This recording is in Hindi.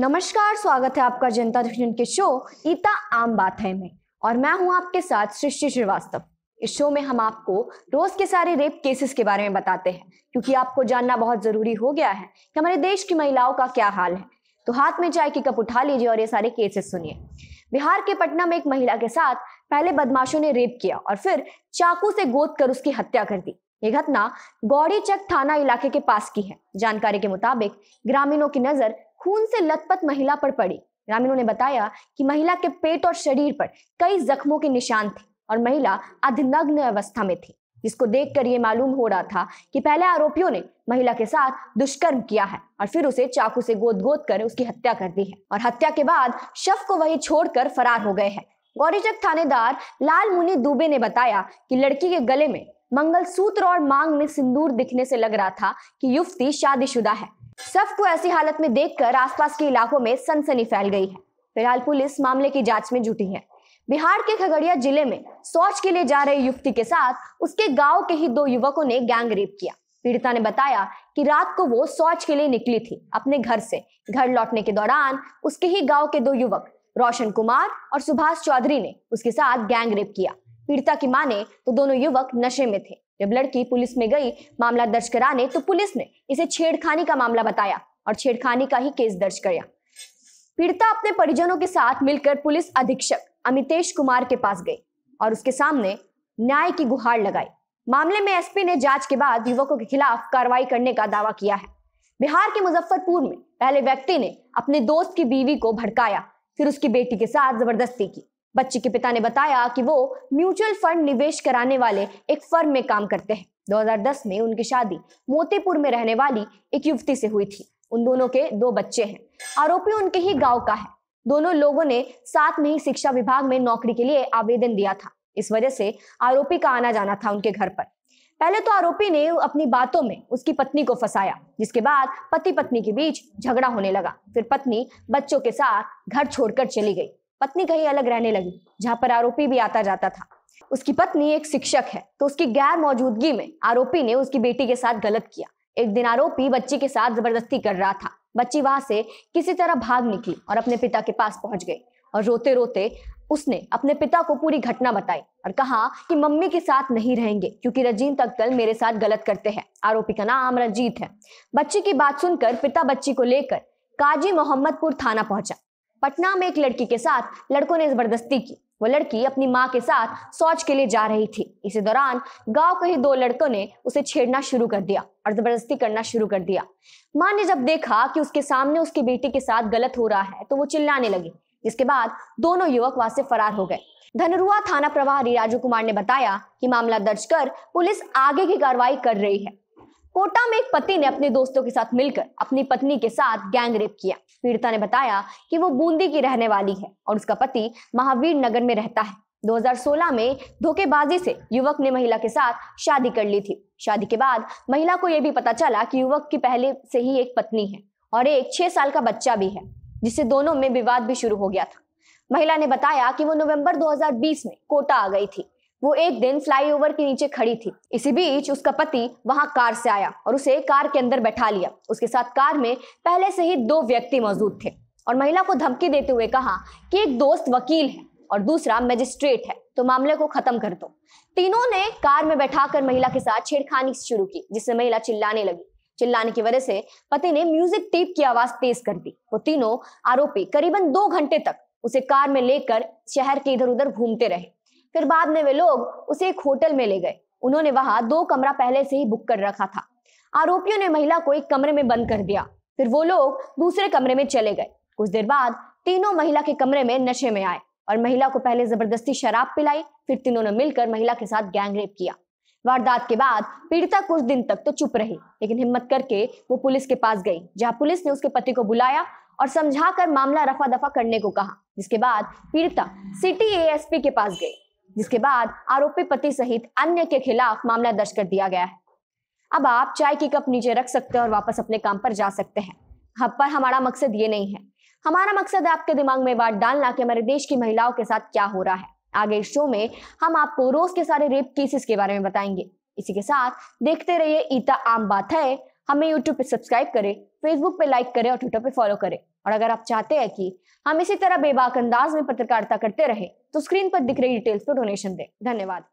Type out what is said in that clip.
नमस्कार स्वागत है आपका जनता दर्शन के शो ईता आम बात है में और मैं हूं आपके साथ सृष्टि श्रीवास्तव इस शो में हम आपको रोज के सारे रेप केसेस के बारे में बताते हैं क्योंकि आपको जानना बहुत जरूरी हो गया है कि हमारे देश की महिलाओं का क्या हाल है तो हाथ में चाय की कप उठा लीजिए और ये सारे केसेस सुनिए बिहार के पटना में एक महिला के साथ पहले बदमाशों ने रेप किया और फिर चाकू से गोद कर उसकी हत्या कर दी ये घटना चक थाना इलाके के पास की है जानकारी के मुताबिक ग्रामीणों की नजर खून से लथपथ महिला पर पड़ी ग्रामीणों ने बताया कि महिला के पेट और शरीर पर कई जख्मों के निशान थे और महिला अधनग्न अवस्था में थी जिसको देखकर ये मालूम हो रहा था कि पहले आरोपियों ने महिला के साथ दुष्कर्म किया है और फिर उसे चाकू से गोद गोद कर उसकी हत्या कर दी है और हत्या के बाद शव को वही छोड़कर फरार हो गए हैं गौरीचक थानेदार लाल मुनि दुबे ने बताया कि लड़की के गले में मंगलसूत्र और मांग में सिंदूर दिखने से लग रहा था कि युवती शादीशुदा है सबको ऐसी हालत में देखकर आसपास के इलाकों में सनसनी फैल गई है फिलहाल पुलिस मामले की जांच में जुटी है बिहार के खगड़िया जिले में शौच के लिए जा रहे युवती के साथ उसके गांव के ही दो युवकों ने गैंग रेप किया पीड़िता ने बताया कि रात को वो शौच के लिए निकली थी अपने घर से घर लौटने के दौरान उसके ही गांव के दो युवक रोशन कुमार और सुभाष चौधरी ने उसके साथ गैंग रेप किया पीड़िता की माने तो दोनों युवक नशे में थे जब लड़की पुलिस में गई मामला दर्ज कराने तो पुलिस ने इसे छेड़खानी का मामला बताया और छेड़खानी का ही केस दर्ज कराया पीड़िता अपने परिजनों के साथ मिलकर पुलिस अधीक्षक अमितेश कुमार के पास गई और उसके सामने न्याय की गुहार लगाई मामले में एसपी ने जांच के बाद युवकों के खिलाफ कार्रवाई करने का दावा किया है बिहार के मुजफ्फरपुर में पहले व्यक्ति ने अपने दोस्त की बीवी को भड़काया फिर उसकी बेटी के साथ जबरदस्ती की बच्ची के पिता ने बताया कि वो म्यूचुअल फंड निवेश कराने वाले एक फर्म में काम करते हैं 2010 में उनकी शादी मोतीपुर में रहने वाली एक युवती से हुई थी उन दोनों के दो बच्चे हैं आरोपी उनके ही गांव का है दोनों लोगों ने साथ में ही शिक्षा विभाग में नौकरी के लिए आवेदन दिया था इस वजह से आरोपी का आना जाना था उनके घर पर पहले तो आरोपी ने अपनी बातों में उसकी पत्नी को फंसाया जिसके बाद पति पत्नी के बीच झगड़ा होने लगा फिर पत्नी बच्चों के साथ घर छोड़कर चली गई पत्नी कहीं अलग रहने लगी जहां पर आरोपी भी आता जाता था उसकी पत्नी एक शिक्षक है तो उसकी गैर मौजूदगी में आरोपी ने उसकी बेटी के साथ गलत किया एक दिन आरोपी बच्ची के साथ जबरदस्ती कर रहा था बच्ची वहां से किसी तरह भाग निकली और अपने पिता के पास पहुंच गई और रोते रोते उसने अपने पिता को पूरी घटना बताई और कहा कि मम्मी के साथ नहीं रहेंगे क्योंकि रजीत अक्कल मेरे साथ गलत करते हैं आरोपी का नाम रंजीत है बच्ची की बात सुनकर पिता बच्ची को लेकर काजी मोहम्मदपुर थाना पहुंचा पटना में एक लड़की के साथ लड़कों ने जबरदस्ती की वो लड़की अपनी माँ के साथ शौच के लिए जा रही थी इसी दौरान गांव के ही दो लड़कों ने उसे छेड़ना शुरू कर दिया और जबरदस्ती करना शुरू कर दिया माँ ने जब देखा कि उसके सामने उसकी बेटी के साथ गलत हो रहा है तो वो चिल्लाने लगी जिसके बाद दोनों युवक वहां से फरार हो गए धनरुआ थाना प्रभारी राजू कुमार ने बताया कि मामला दर्ज कर पुलिस आगे की कार्रवाई कर रही है कोटा में एक पति ने अपने दोस्तों के साथ मिलकर अपनी पत्नी के साथ गैंग रेप किया पीड़िता ने बताया कि वो बूंदी की रहने वाली है और उसका पति महावीर नगर में रहता है 2016 में धोखेबाजी से युवक ने महिला के साथ शादी कर ली थी शादी के बाद महिला को यह भी पता चला कि युवक की पहले से ही एक पत्नी है और एक छह साल का बच्चा भी है जिससे दोनों में विवाद भी शुरू हो गया था महिला ने बताया कि वो नवंबर 2020 में कोटा आ गई थी वो एक दिन फ्लाईओवर के नीचे खड़ी थी इसी बीच उसका पति वहां कार से आया और उसे कार के अंदर बैठा लिया उसके साथ कार में पहले से ही दो व्यक्ति मौजूद थे और महिला को धमकी देते हुए कहा कि एक दोस्त वकील है और दूसरा मजिस्ट्रेट है तो मामले को खत्म कर दो तीनों ने कार में बैठाकर महिला के साथ छेड़खानी शुरू की जिससे महिला चिल्लाने लगी चिल्लाने की वजह से पति ने म्यूजिक टेप की आवाज तेज कर दी वो तीनों आरोपी करीबन दो घंटे तक उसे कार में लेकर शहर के इधर उधर घूमते रहे फिर बाद में वे लोग उसे एक होटल में ले गए उन्होंने वहां दो कमरा पहले से ही बुक कर रखा था आरोपियों ने महिला को एक कमरे में बंद कर दिया फिर वो लोग दूसरे कमरे में चले गए कुछ देर बाद तीनों महिला के कमरे में नशे में आए और महिला को पहले जबरदस्ती शराब पिलाई फिर तीनों ने मिलकर महिला के साथ गैंगरेप किया वारदात के बाद पीड़िता कुछ दिन तक तो चुप रही लेकिन हिम्मत करके वो पुलिस के पास गई जहां पुलिस ने उसके पति को बुलाया और समझाकर मामला रफा दफा करने को कहा जिसके बाद पीड़िता सिटी एएसपी के पास गई जिसके बाद आरोपी पति सहित अन्य के खिलाफ मामला दर्ज कर दिया गया है अब आप चाय की कप नीचे रख सकते हैं और वापस अपने काम पर जा सकते हैं हब पर हमारा मकसद ये नहीं है हमारा मकसद आपके दिमाग में बात डालना कि हमारे देश की महिलाओं के साथ क्या हो रहा है आगे शो में हम आपको रोज के सारे रेप केसेस के बारे में बताएंगे इसी के साथ देखते रहिए ईता आम बात है हमें यूट्यूब पे सब्सक्राइब करें फेसबुक पे लाइक करें और ट्विटर पे फॉलो करें और अगर आप चाहते हैं कि हम इसी तरह बेबाक अंदाज में पत्रकारिता करते रहे तो स्क्रीन पर दिख रही डिटेल्स पर डोनेशन दें धन्यवाद